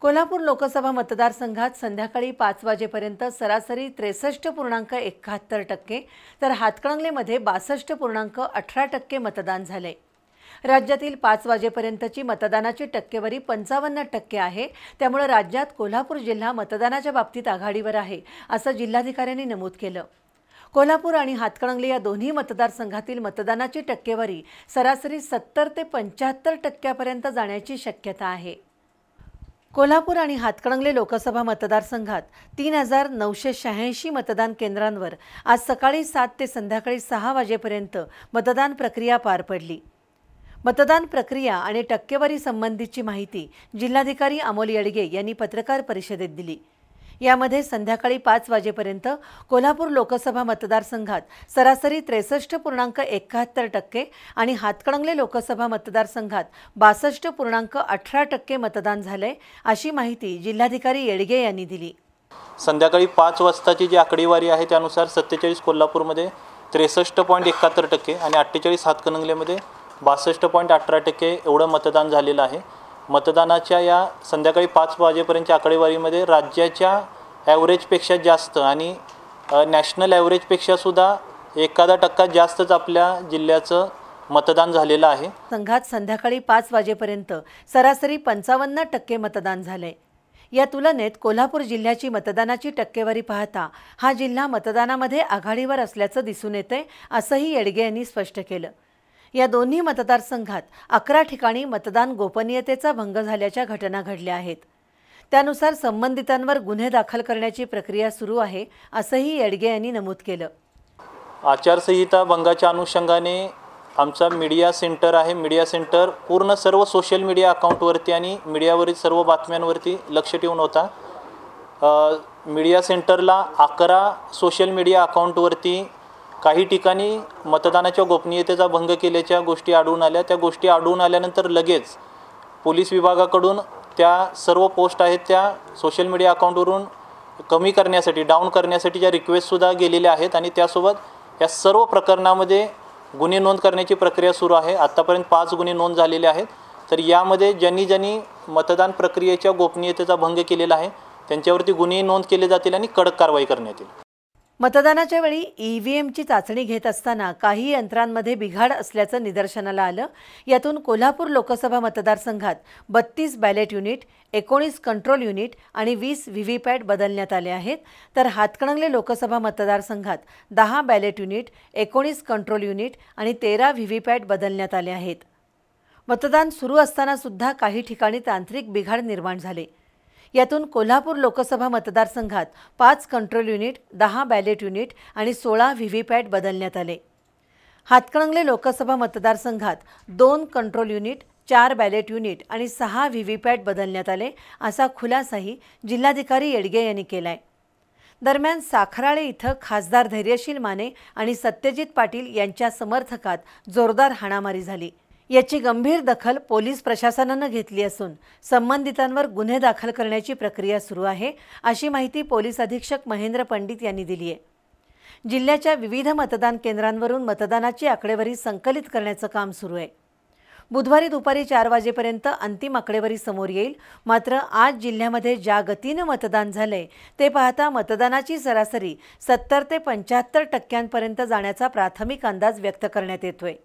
कोल्हापूर लोकसभा मतदारसंघात संध्याकाळी पाच वाजेपर्यंत सरासरी त्रेसष्ट पूर्णांक एकाहत्तर टक्के तर हातकणंगलेमध्ये बासष्ट पूर्णांक अठरा टक्के मतदान झाले राज्यातील पाच वाजेपर्यंतची मतदानाची टक्केवारी पंचावन्न टक्के आहे त्यामुळे राज्यात कोल्हापूर जिल्हा मतदानाच्या बाबतीत आघाडीवर आहे असं जिल्हाधिकाऱ्यांनी नमूद केलं कोल्हापूर आणि हातकणंगले या दोन्ही मतदारसंघातील मतदानाची टक्केवारी सरासरी सत्तर ते पंच्याहत्तर टक्क्यापर्यंत जाण्याची शक्यता आहे कोल्हापूर आणि हातकणंगले लोकसभा मतदारसंघात तीन हजार नऊशे शहाऐंशी मतदान केंद्रांवर आज सकाळी सात ते संध्याकाळी सहा वाजेपर्यंत मतदान प्रक्रिया पार पडली मतदान प्रक्रिया आणि टक्केवारी संबंधीची माहिती जिल्हाधिकारी अमोल येडगे यांनी पत्रकार परिषदेत दिली यामध्ये संध्याकाळी पाच वाजेपर्यंत कोल्हापूर लोकसभा मतदारसंघात सरासरी त्रेसष्ट पूर्णांक एकाहत्तर टक्के आणि हातकणंगले लोकसभा मतदारसंघात बासष्ट पूर्णांक अठरा टक्के मतदान झालंय अशी माहिती जिल्हाधिकारी येडगे यांनी दिली संध्याकाळी पाच वाजताची जी आकडेवारी आहे त्यानुसार सत्तेचाळीस कोल्हापूरमध्ये त्रेसष्ट पॉईंट एकाहत्तर टक्के आणि अठ्ठेचाळीस हातकणंगलेमध्ये बासष्ट पॉईंट अठरा टक्के एवढं मतदान झालेलं आहे मतदानाच्या या संध्याकाळी पाच वाजेपर्यंतच्या आकडेवारीमध्ये राज्याच्या ॲव्हरेजपेक्षा जास्त आणि नॅशनल ॲव्हरेजपेक्षासुद्धा एखादा टक्का जास्तच आपल्या जिल्ह्याचं मतदान झालेलं आहे संघात संध्याकाळी पाच वाजेपर्यंत सरासरी पंचावन्न टक्के मतदान झालंय या तुलनेत कोल्हापूर जिल्ह्याची मतदानाची टक्केवारी पाहता हा जिल्हा मतदानामध्ये आघाडीवर असल्याचं दिसून येते असंही येडगे यांनी स्पष्ट केलं या दोन्ही मतदारसंघात अकरा ठिकाणी मतदान गोपनीयतेचा भंग झाल्याच्या घटना घडल्या आहेत त्यानुसार संबंधितांवर गुन्हे दाखल करण्याची प्रक्रिया सुरू आहे असंही येडगे यांनी नमूद केलं आचारसंहिता भंगाच्या अनुषंगाने आमचा मीडिया सेंटर आहे मीडिया सेंटर पूर्ण सर्व सोशल मीडिया अकाउंटवरती आणि मीडियावरील सर्व बातम्यांवरती लक्ष ठेवून होता मीडिया सेंटरला अकरा सोशल मीडिया अकाउंटवरती काही ठिकाणी मतदानाच्या गोपनीयतेचा भंग केल्याच्या गोष्टी आढळून आल्या त्या गोष्टी आढळून आल्यानंतर लगेच पोलीस विभागाकडून त्या सर्व पोस्ट आहेत त्या सोशल मीडिया अकाउंटवरून कमी करण्यासाठी डाऊन करण्यासाठी ज्या रिक्वेस्टसुद्धा गेलेल्या आहेत आणि त्यासोबत या सर्व प्रकरणामध्ये गुन्हे नोंद करण्याची प्रक्रिया सुरू आहे आत्तापर्यंत पाच गुन्हे नोंद झालेले आहेत तर यामध्ये ज्यांनी ज्यांनी मतदान प्रक्रियेच्या गोपनीयतेचा भंग केलेला आहे त्यांच्यावरती गुन्हे नोंद केले जातील आणि कडक कारवाई करण्यात येईल मतदानाच्या वेळी ईव्हीएमची चाचणी घेत असताना काही यंत्रांमध्ये बिघाड असल्याचं निदर्शनाला आलं यातून कोल्हापूर लोकसभा मतदारसंघात बत्तीस बॅलेट युनिट एकोणीस कंट्रोल युनिट आणि वीस व्हीव्हीपॅट बदलण्यात आले आहेत तर हातकणंगले लोकसभा मतदारसंघात दहा बॅलेट युनिट एकोणीस कंट्रोल युनिट आणि तेरा व्हीव्हीपॅट बदलण्यात आले आहेत मतदान सुरू असताना सुद्धा काही ठिकाणी तांत्रिक बिघाड निर्माण झाले यातून कोल्हापूर लोकसभा मतदारसंघात पाच कंट्रोल युनिट दहा बॅलेट युनिट आणि सोळा व्हीव्हीपॅट बदलण्यात आले हातकणंगले लोकसभा मतदारसंघात दोन कंट्रोल युनिट चार बॅलेट युनिट आणि सहा व्हीव्हीपॅट बदलण्यात आले असा खुलासाही जिल्हाधिकारी येडगे यांनी केला दरम्यान साखराळे इथं खासदार धैर्यशील माने आणि सत्यजित पाटील यांच्या समर्थकात जोरदार हाणामारी झाली याची गंभीर दखल पोलीस प्रशासनानं घेतली असून संबंधितांवर गुन्हे दाखल करण्याची प्रक्रिया सुरू आहे अशी माहिती पोलीस अधीक्षक महेंद्र पंडित यांनी दिली आहे जिल्ह्याच्या विविध मतदान केंद्रांवरून मतदानाची आकडेवारी संकलित करण्याचं काम सुरू आहे बुधवारी दुपारी चार वाजेपर्यंत अंतिम आकडेवारी समोर येईल मात्र आज जिल्ह्यामध्ये ज्या गतीनं मतदान झालंय ते पाहता मतदानाची सरासरी सत्तर ते पंच्याहत्तर टक्क्यांपर्यंत जाण्याचा प्राथमिक अंदाज व्यक्त करण्यात येतोय